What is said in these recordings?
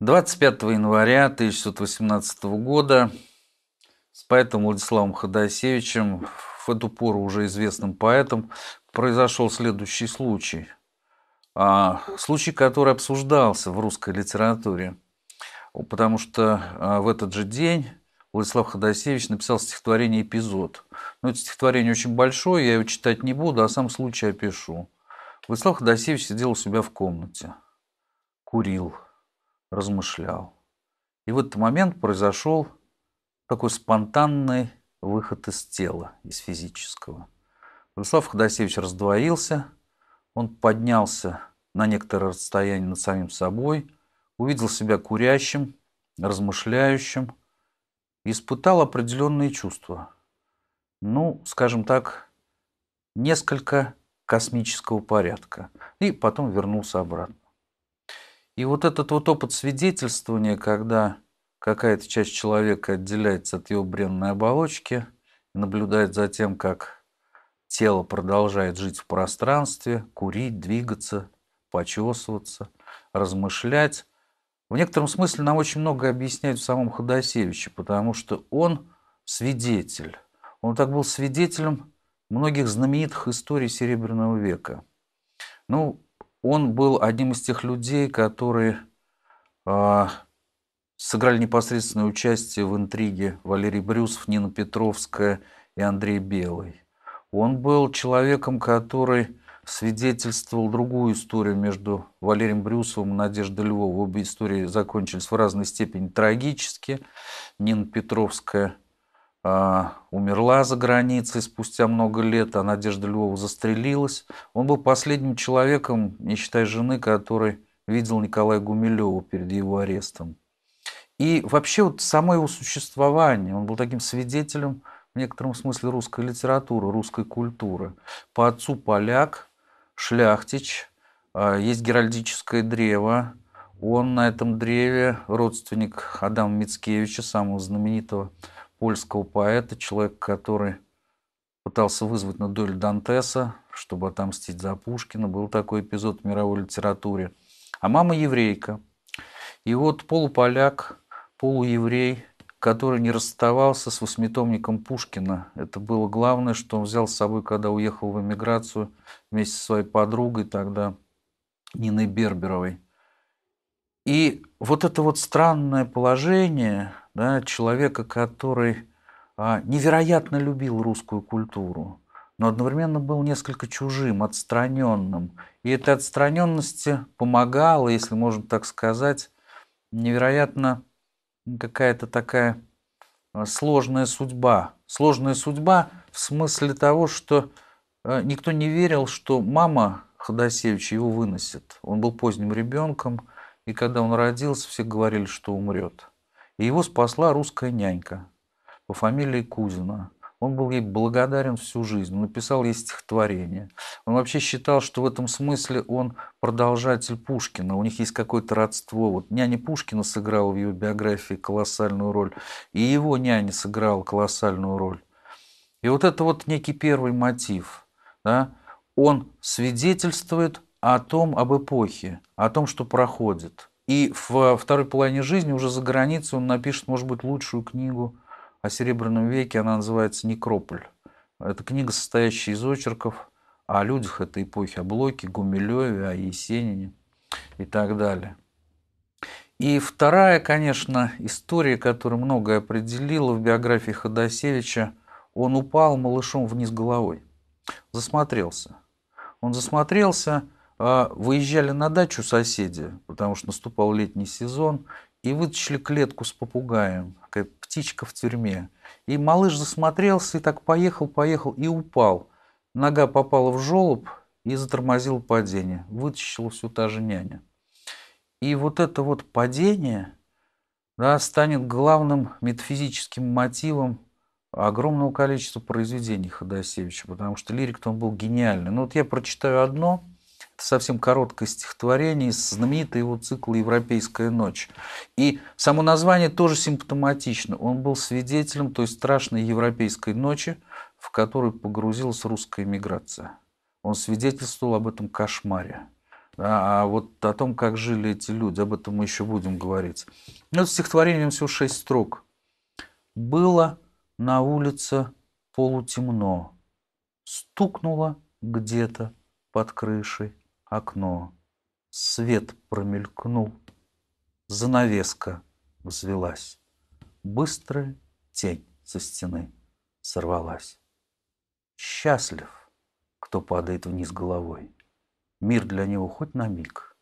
25 января 1918 года с поэтом Владиславом Ходосевичем, в эту пору уже известным поэтом, произошел следующий случай. А, случай, который обсуждался в русской литературе, потому что а, в этот же день Владислав Ходосевич написал стихотворение «Эпизод». Но это стихотворение очень большое, я его читать не буду, а сам случай опишу. Владислав Ходосевич сидел у себя в комнате, курил – размышлял. И в этот момент произошел такой спонтанный выход из тела, из физического. Владислав Ходосевич раздвоился, он поднялся на некоторое расстояние над самим собой, увидел себя курящим, размышляющим, испытал определенные чувства. Ну, скажем так, несколько космического порядка. И потом вернулся обратно. И вот этот вот опыт свидетельствования, когда какая-то часть человека отделяется от его бренной оболочки наблюдает за тем, как тело продолжает жить в пространстве, курить, двигаться, почесываться, размышлять. В некотором смысле нам очень много объясняет в самом Ходосевиче, потому что он свидетель. Он так был свидетелем многих знаменитых историй Серебряного века. Ну, он был одним из тех людей, которые а, сыграли непосредственное участие в интриге Валерий Брюсов, Нина Петровская и Андрей Белый. Он был человеком, который свидетельствовал другую историю между Валерием Брюсовым и Надеждой Львовой. Обе истории закончились в разной степени трагически. Нина Петровская – а, умерла за границей спустя много лет, а Надежда Львова застрелилась. Он был последним человеком, не считая жены, который видел Николая Гумилева перед его арестом. И вообще вот само его существование, он был таким свидетелем в некотором смысле русской литературы, русской культуры. По отцу поляк, шляхтич, а, есть геральдическое древо, он на этом древе родственник Адама Мицкевича, самого знаменитого польского поэта, человек, который пытался вызвать на дуэль Дантеса, чтобы отомстить за Пушкина. Был такой эпизод в мировой литературе. А мама еврейка. И вот полуполяк, полуеврей, который не расставался с восьмитомником Пушкина. Это было главное, что он взял с собой, когда уехал в эмиграцию вместе со своей подругой тогда Ниной Берберовой. И вот это вот странное положение, да, человека, который а, невероятно любил русскую культуру, но одновременно был несколько чужим, отстраненным. И этой отстраненности помогала, если можно так сказать, невероятно какая-то такая а, сложная судьба. Сложная судьба в смысле того, что а, никто не верил, что мама Ходосевича его выносит. Он был поздним ребенком, и когда он родился, все говорили, что умрет. И его спасла русская нянька по фамилии Кузина. Он был ей благодарен всю жизнь, он написал ей стихотворение. Он вообще считал, что в этом смысле он продолжатель Пушкина, у них есть какое-то родство. Вот няня Пушкина сыграла в его биографии колоссальную роль, и его няня сыграла колоссальную роль. И вот это вот некий первый мотив. Да? Он свидетельствует о том, об эпохе, о том, что проходит. И во второй половине жизни, уже за границей, он напишет, может быть, лучшую книгу о Серебряном веке. Она называется «Некрополь». Это книга, состоящая из очерков о людях этой эпохи, о Блоке, Гумилеве, о Есенине и так далее. И вторая, конечно, история, которая многое определила в биографии Ходосевича, он упал малышом вниз головой, засмотрелся. Он засмотрелся, а, выезжали на дачу соседи, потому что наступал летний сезон, и вытащили клетку с попугаем, такая птичка в тюрьме. И малыш засмотрелся и так поехал, поехал и упал. Нога попала в желоб и затормозил падение. Вытащила всю та же няня. И вот это вот падение да, станет главным метафизическим мотивом огромного количества произведений Ходосевича, потому что лирик-то он был гениальный. Но ну, вот я прочитаю одно – совсем короткое стихотворение из знаменитого его цикла «Европейская ночь». И само название тоже симптоматично. Он был свидетелем той страшной европейской ночи, в которую погрузилась русская миграция. Он свидетельствовал об этом кошмаре. А вот о том, как жили эти люди, об этом мы еще будем говорить. Ну, с стихотворение всего шесть строк. «Было на улице полутемно, стукнуло где-то под крышей окно. Свет промелькнул, занавеска взвелась. Быстрая тень со стены сорвалась. Счастлив, кто падает вниз головой. Мир для него хоть на миг,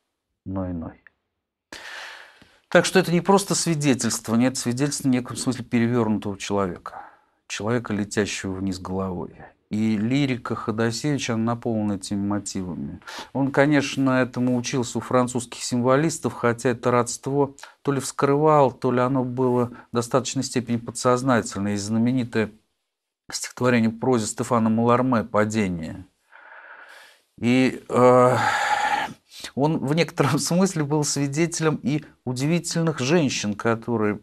но иной. Так что это не просто свидетельство, нет, свидетельство в неком смысле перевернутого человека. Человека, летящего вниз головой. И лирика Ходосевича наполнена этими мотивами. Он, конечно, этому учился у французских символистов, хотя это родство то ли вскрывал, то ли оно было в достаточной степени подсознательное. И знаменитое стихотворение прозе Стефана Маларме «Падение». И э, он в некотором смысле был свидетелем и удивительных женщин, которые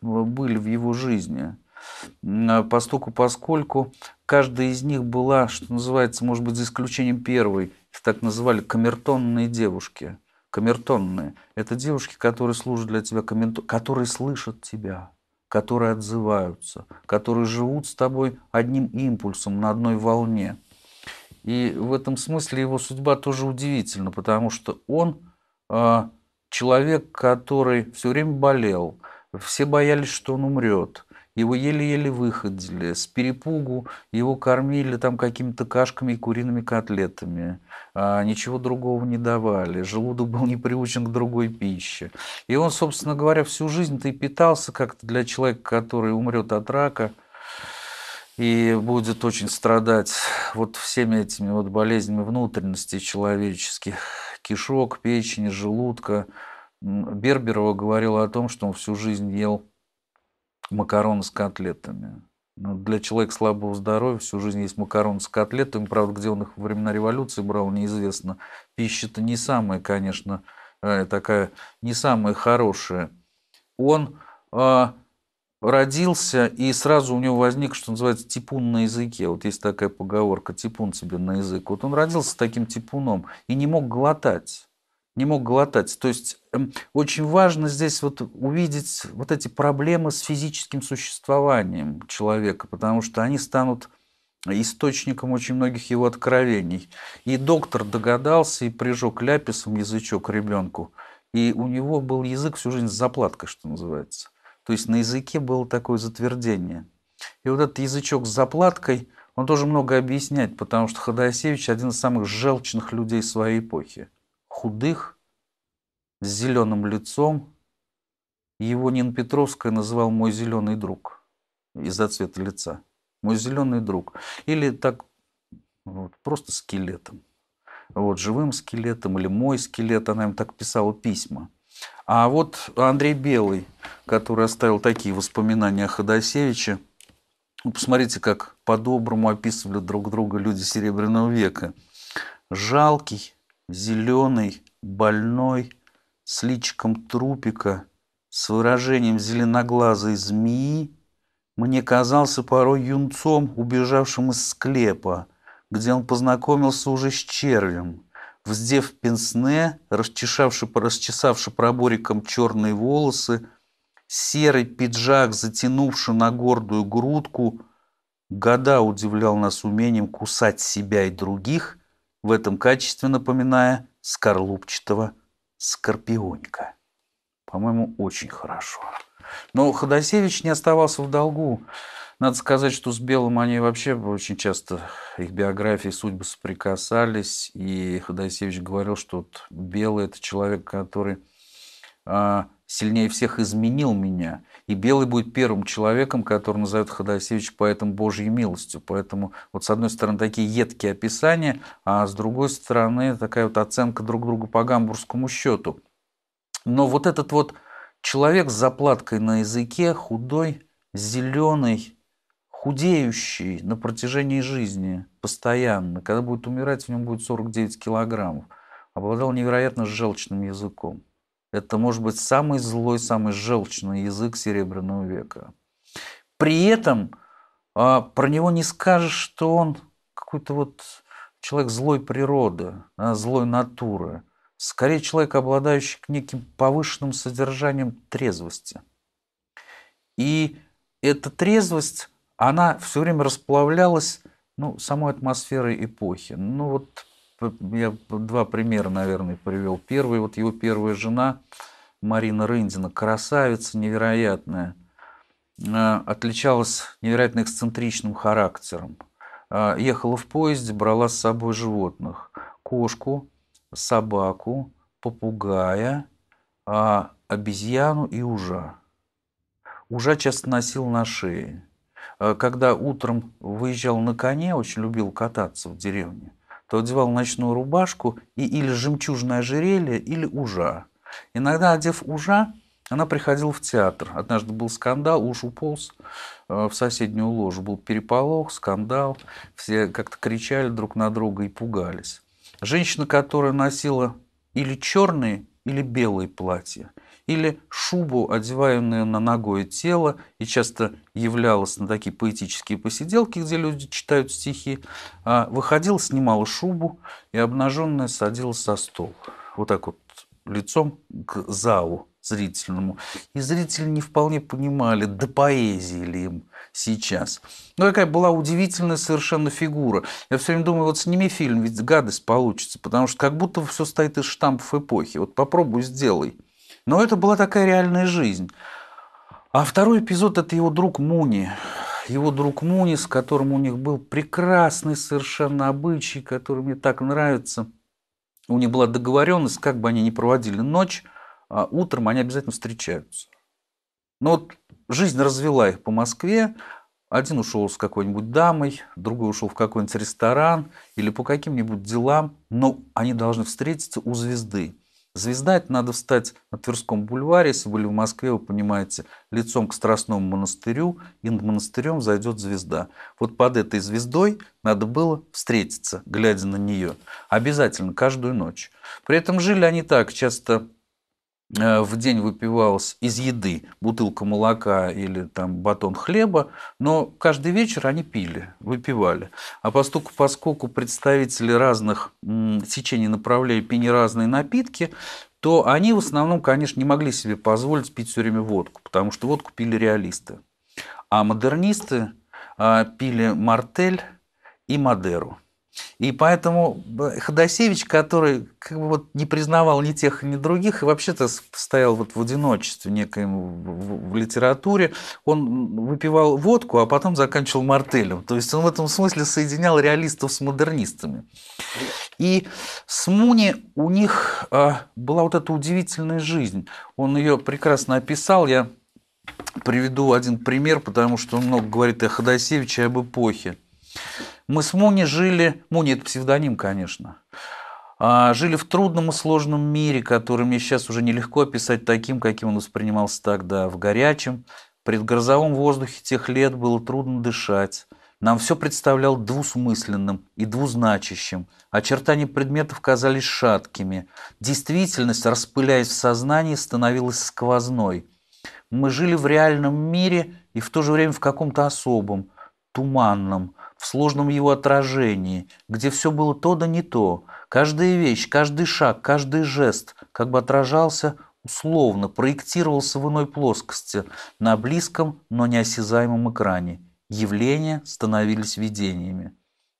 были в его жизни – а, по поскольку каждая из них была, что называется, может быть, за исключением первой, их так называли камертонные девушки. Камертонные – это девушки, которые служат для тебя, которые слышат тебя, которые отзываются, которые живут с тобой одним импульсом, на одной волне. И в этом смысле его судьба тоже удивительна, потому что он а, человек, который все время болел, все боялись, что он умрет – его еле-еле выходили, с перепугу его кормили там какими-то кашками и куриными котлетами, а ничего другого не давали, желудок был не приучен к другой пище. И он, собственно говоря, всю жизнь-то и питался как-то для человека, который умрет от рака – и будет очень страдать вот всеми этими вот болезнями внутренности человеческих, кишок, печени, желудка. Берберова говорила о том, что он всю жизнь ел макароны с котлетами. Но ну, для человека слабого здоровья всю жизнь есть макароны с котлетами. Правда, где он их во времена революции брал, неизвестно. Пища-то не самая, конечно, э, такая, не самая хорошая. Он э, родился, и сразу у него возник, что называется, типун на языке. Вот есть такая поговорка, типун тебе на язык. Вот он родился с таким типуном и не мог глотать не мог глотать. То есть эм, очень важно здесь вот увидеть вот эти проблемы с физическим существованием человека, потому что они станут источником очень многих его откровений. И доктор догадался и прижег ляписом язычок ребенку. И у него был язык всю жизнь с заплаткой, что называется. То есть на языке было такое затвердение. И вот этот язычок с заплаткой, он тоже много объясняет, потому что Ходосевич один из самых желчных людей своей эпохи худых, с зеленым лицом. Его Нина Петровская называл «мой зеленый друг» из-за цвета лица. «Мой зеленый друг». Или так вот, просто скелетом. Вот, живым скелетом или мой скелет, она им так писала письма. А вот Андрей Белый, который оставил такие воспоминания о Ходосевиче, ну, посмотрите, как по-доброму описывали друг друга люди Серебряного века. Жалкий, зеленый, больной, с личиком трупика, с выражением зеленоглазой змеи, мне казался порой юнцом, убежавшим из склепа, где он познакомился уже с червем. Вздев пенсне, расчесавший, расчесавши пробориком черные волосы, серый пиджак, затянувший на гордую грудку, года удивлял нас умением кусать себя и других – в этом качестве напоминая скорлупчатого скорпионика. По-моему, очень хорошо. Но Ходосевич не оставался в долгу. Надо сказать, что с Белым они вообще очень часто, их биографии, судьбы соприкасались. И Ходосевич говорил, что вот Белый – это человек, который а, сильнее всех изменил меня. И Белый будет первым человеком, который назовет Ходосевич поэтом Божьей милостью. Поэтому вот с одной стороны такие едкие описания, а с другой стороны такая вот оценка друг друга по гамбургскому счету. Но вот этот вот человек с заплаткой на языке, худой, зеленый, худеющий на протяжении жизни, постоянно. Когда будет умирать, в нем будет 49 килограммов. Обладал невероятно желчным языком. Это может быть самый злой, самый желчный язык Серебряного века. При этом а, про него не скажешь, что он какой-то вот человек злой природы, а, злой натуры. Скорее, человек, обладающий неким повышенным содержанием трезвости. И эта трезвость, она все время расплавлялась ну, самой атмосферой эпохи. Ну вот я два примера, наверное, привел. Первый, вот его первая жена, Марина Рындина, красавица невероятная, а, отличалась невероятно эксцентричным характером. А, ехала в поезде, брала с собой животных. Кошку, собаку, попугая, а, обезьяну и ужа. Ужа часто носил на шее. Когда утром выезжал на коне, очень любил кататься в деревне, то одевал ночную рубашку и или жемчужное ожерелье, или ужа. Иногда, одев ужа, она приходила в театр. Однажды был скандал, уж уполз э, в соседнюю ложу. Был переполох, скандал. Все как-то кричали друг на друга и пугались. Женщина, которая носила или черные, или белые платья – или шубу, одеваемую на ногое тело, и часто являлась на такие поэтические посиделки, где люди читают стихи, а выходила, снимала шубу и обнаженная садилась со стол. Вот так вот лицом к залу зрительному. И зрители не вполне понимали, до поэзии ли им сейчас. Ну, какая была удивительная совершенно фигура. Я все время думаю, вот сними фильм, ведь гадость получится, потому что как будто все стоит из штампов эпохи. Вот попробуй сделай. Но это была такая реальная жизнь. А второй эпизод – это его друг Муни. Его друг Муни, с которым у них был прекрасный совершенно обычай, который мне так нравится. У них была договоренность, как бы они ни проводили ночь, а утром они обязательно встречаются. Но ну вот жизнь развела их по Москве. Один ушел с какой-нибудь дамой, другой ушел в какой-нибудь ресторан или по каким-нибудь делам, но они должны встретиться у звезды. Звезда это надо встать на Тверском бульваре, если были в Москве, вы понимаете, лицом к Страстному монастырю, и над монастырем зайдет звезда. Вот под этой звездой надо было встретиться, глядя на нее, обязательно каждую ночь. При этом жили они так, часто Э, в день выпивалось из еды бутылка молока или там батон хлеба, но каждый вечер они пили, выпивали. А поскольку, поскольку представители разных течений направляли пили разные напитки, то они в основном, конечно, не могли себе позволить пить все время водку, потому что водку пили реалисты. А модернисты а, пили мартель и мадеру. И поэтому Ходосевич, который как бы вот не признавал ни тех, ни других, и вообще-то стоял вот в одиночестве некоем в, в, в литературе, он выпивал водку, а потом заканчивал мартелем. То есть он в этом смысле соединял реалистов с модернистами. И с Муни у них а, была вот эта удивительная жизнь. Он ее прекрасно описал. Я приведу один пример, потому что он много говорит о Ходосевиче об эпохе. Мы с Муни жили, Муни это псевдоним, конечно, а, жили в трудном и сложном мире, который мне сейчас уже нелегко описать таким, каким он воспринимался тогда, в горячем, предгрозовом воздухе тех лет было трудно дышать. Нам все представлял двусмысленным и двузначащим. Очертания предметов казались шаткими. Действительность, распыляясь в сознании, становилась сквозной. Мы жили в реальном мире и в то же время в каком-то особом – туманном, в сложном его отражении, где все было то да не то. Каждая вещь, каждый шаг, каждый жест как бы отражался условно, проектировался в иной плоскости, на близком, но неосязаемом экране. Явления становились видениями.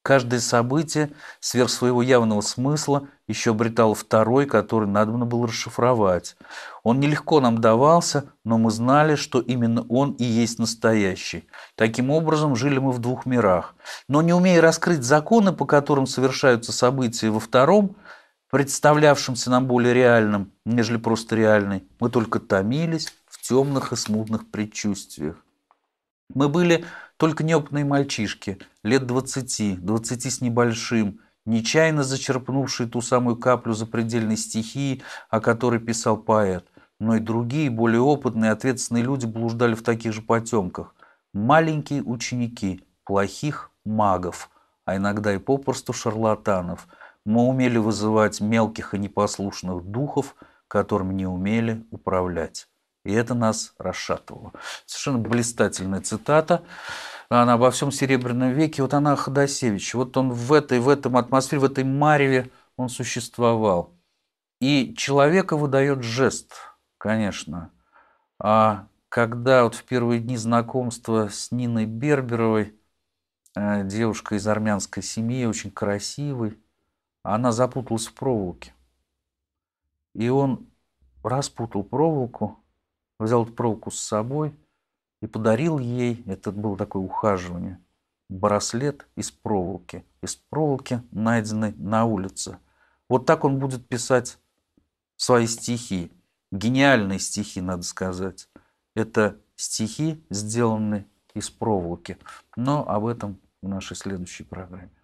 Каждое событие сверх своего явного смысла еще обретал второй, который надо было расшифровать. Он нелегко нам давался, но мы знали, что именно он и есть настоящий. Таким образом, жили мы в двух мирах. Но не умея раскрыть законы, по которым совершаются события во втором, представлявшемся нам более реальным, нежели просто реальный, мы только томились в темных и смутных предчувствиях. Мы были только неопытные мальчишки, лет 20, 20 с небольшим, нечаянно зачерпнувшие ту самую каплю запредельной стихии, о которой писал поэт, но и другие, более опытные, ответственные люди блуждали в таких же потемках. Маленькие ученики, плохих магов, а иногда и попросту шарлатанов. Мы умели вызывать мелких и непослушных духов, которым не умели управлять. И это нас расшатывало. Совершенно блистательная цитата. Она обо всем Серебряном веке. Вот она Ходосевич. Вот он в этой, в этом атмосфере, в этой мареве он существовал. И человека выдает жест, конечно. А когда вот в первые дни знакомства с Ниной Берберовой, э, девушка из армянской семьи, очень красивой, она запуталась в проволоке. И он распутал проволоку, взял эту проволоку с собой и подарил ей, это было такое ухаживание, браслет из проволоки. Из проволоки, найденной на улице. Вот так он будет писать свои стихи. Гениальные стихи, надо сказать. Это стихи, сделанные из проволоки. Но об этом в нашей следующей программе.